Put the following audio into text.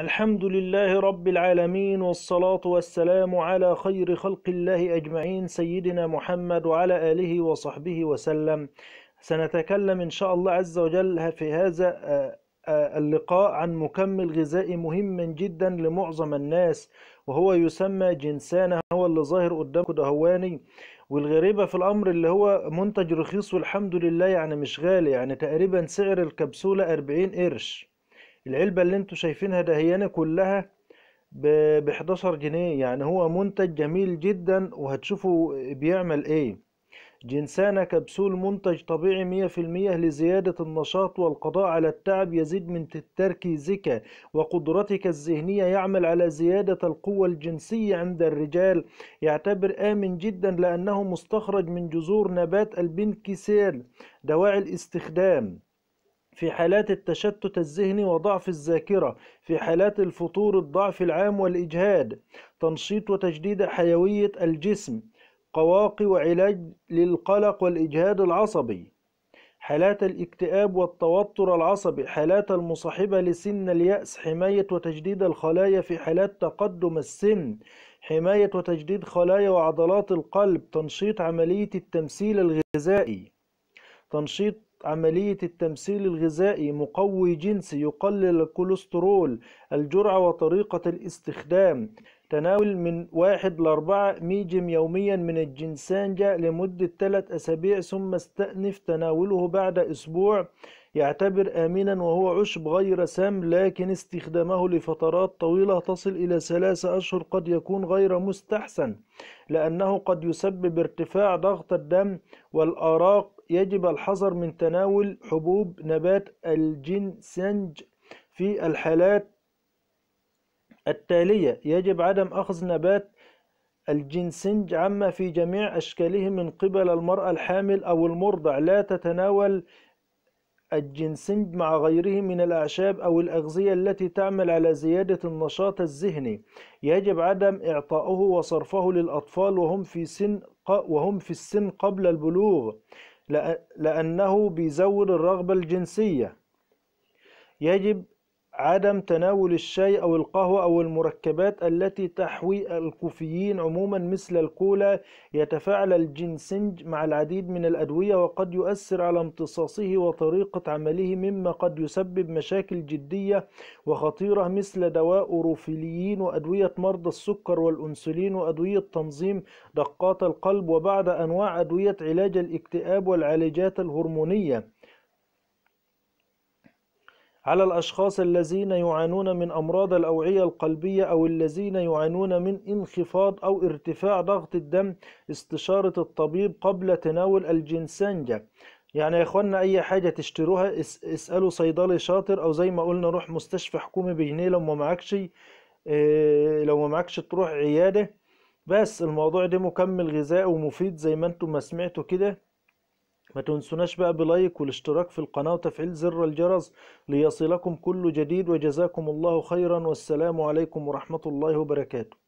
الحمد لله رب العالمين والصلاة والسلام على خير خلق الله أجمعين سيدنا محمد وعلى آله وصحبه وسلم سنتكلم إن شاء الله عز وجل في هذا آه، آه، اللقاء عن مكمل غذائي مهم جدا لمعظم الناس وهو يسمى جنسانة هو اللي ظاهر قدامكم دهواني والغريبة في الأمر اللي هو منتج رخيص والحمد لله يعني مش غالي يعني تقريبا سعر الكبسولة 40 قرش العلبة اللي انتوا شايفينها ده أنا كلها ب 11 جنيه يعني هو منتج جميل جدا وهتشوفوا بيعمل ايه جنسانة كبسول منتج طبيعي مية في المية لزيادة النشاط والقضاء على التعب يزيد من تركيزك وقدرتك الذهنية يعمل على زيادة القوة الجنسية عند الرجال يعتبر آمن جدا لأنه مستخرج من جذور نبات البنكسيل دواعي الاستخدام في حالات التشتت الذهني وضعف الذاكرة في حالات الفطور الضعف العام والإجهاد تنشيط وتجديد حيوية الجسم قواقي وعلاج للقلق والإجهاد العصبي حالات الاكتئاب والتوتر العصبي حالات المصاحبة لسن اليأس حماية وتجديد الخلايا في حالات تقدم السن حماية وتجديد خلايا وعضلات القلب تنشيط عملية التمثيل الغذائي تنشيط عملية التمثيل الغذائي مقوي جنسي يقلل الكوليسترول الجرعة وطريقة الاستخدام تناول من واحد لأربعة ميجم يوميا من الجنسانجا لمدة ثلاث أسابيع ثم استأنف تناوله بعد أسبوع يعتبر آمنا وهو عشب غير سام لكن استخدامه لفترات طويلة تصل إلى ثلاثة أشهر قد يكون غير مستحسن لأنه قد يسبب ارتفاع ضغط الدم والآراق يجب الحذر من تناول حبوب نبات الجنسنج في الحالات التالية يجب عدم أخذ نبات الجنسنج عما في جميع أشكاله من قبل المرأة الحامل أو المرضع لا تتناول الجنسنج مع غيره من الأعشاب أو الأغذية التي تعمل على زيادة النشاط الذهني يجب عدم إعطاؤه وصرفه للأطفال وهم في سن وهم في السن قبل البلوغ لأنه بيزود الرغبة الجنسية يجب عدم تناول الشاي أو القهوة أو المركبات التي تحوي الكوفيين عموما مثل الكولا يتفاعل الجنسنج مع العديد من الأدوية وقد يؤثر على امتصاصه وطريقة عمله مما قد يسبب مشاكل جدية وخطيرة مثل دواء أوروفيليين وأدوية مرضى السكر والأنسولين وأدوية تنظيم دقات القلب وبعض أنواع أدوية علاج الاكتئاب والعلاجات الهرمونية على الأشخاص الذين يعانون من أمراض الأوعية القلبية أو الذين يعانون من انخفاض أو ارتفاع ضغط الدم استشارة الطبيب قبل تناول الجنسنجة يعني يا اخوانا اي حاجه تشتروها اسالوا صيدلي شاطر او زي ما قلنا روح مستشفى حكومي بجنيه لو ما معكش آه، لو ما معكش تروح عياده بس الموضوع ده مكمل غذائي ومفيد زي ما انتم ما سمعتوا كده ما تنسوناش بقى بلايك والاشتراك في القناة وتفعيل زر الجرس ليصلكم كل جديد وجزاكم الله خيرا والسلام عليكم ورحمة الله وبركاته